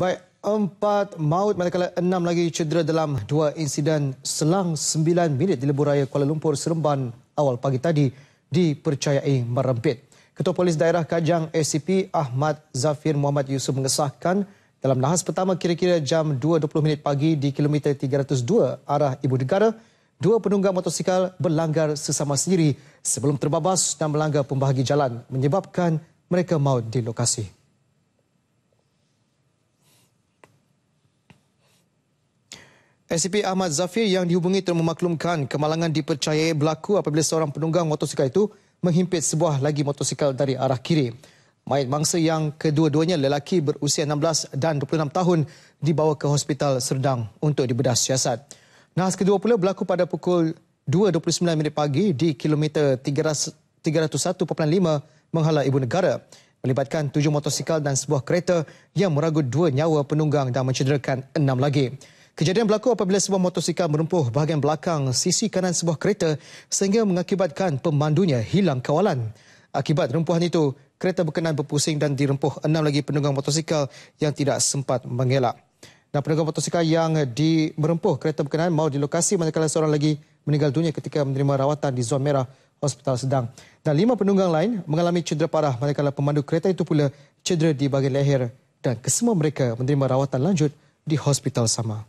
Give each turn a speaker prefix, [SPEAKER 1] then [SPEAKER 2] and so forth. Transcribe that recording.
[SPEAKER 1] Baik, empat maut manakala enam lagi cedera dalam dua insiden selang sembilan minit di lebuh raya Kuala Lumpur Seremban awal pagi tadi dipercayai merempit. Ketua Polis Daerah Kajang ACP Ahmad Zafir Muhammad Yusuf mengesahkan dalam nahas pertama kira-kira jam 2.20 minit pagi di kilometer 302 arah Ibu Negara, dua penunggang motosikal berlanggar sesama sendiri sebelum terbabas dan melanggar pembahagi jalan menyebabkan mereka maut di lokasi. SCP Ahmad Zafir yang dihubungi telah memaklumkan kemalangan dipercayai berlaku apabila seorang penunggang motosikal itu menghimpit sebuah lagi motosikal dari arah kiri. Mayat mangsa yang kedua-duanya lelaki berusia 16 dan 26 tahun dibawa ke Hospital Serdang untuk dibedah siasat. Nahas kedua pula berlaku pada pukul 2.29 minit pagi di kilometer 301.5 menghala ibu negara melibatkan tujuh motosikal dan sebuah kereta yang meragut dua nyawa penunggang dan mencederakan enam lagi. Kejadian berlaku apabila sebuah motosikal merempuh bahagian belakang sisi kanan sebuah kereta sehingga mengakibatkan pemandunya hilang kawalan. Akibat rempuhan itu, kereta berkenaan berpusing dan dirempuh enam lagi penunggang motosikal yang tidak sempat mengelak. Dan penunggang motosikal yang di merempuh kereta berkenaan mahu di lokasi manakala seorang lagi meninggal dunia ketika menerima rawatan di zon merah hospital sedang. Dan lima penunggang lain mengalami cedera parah manakala pemandu kereta itu pula cedera di bahagian leher dan kesemua mereka menerima rawatan lanjut di hospital sama.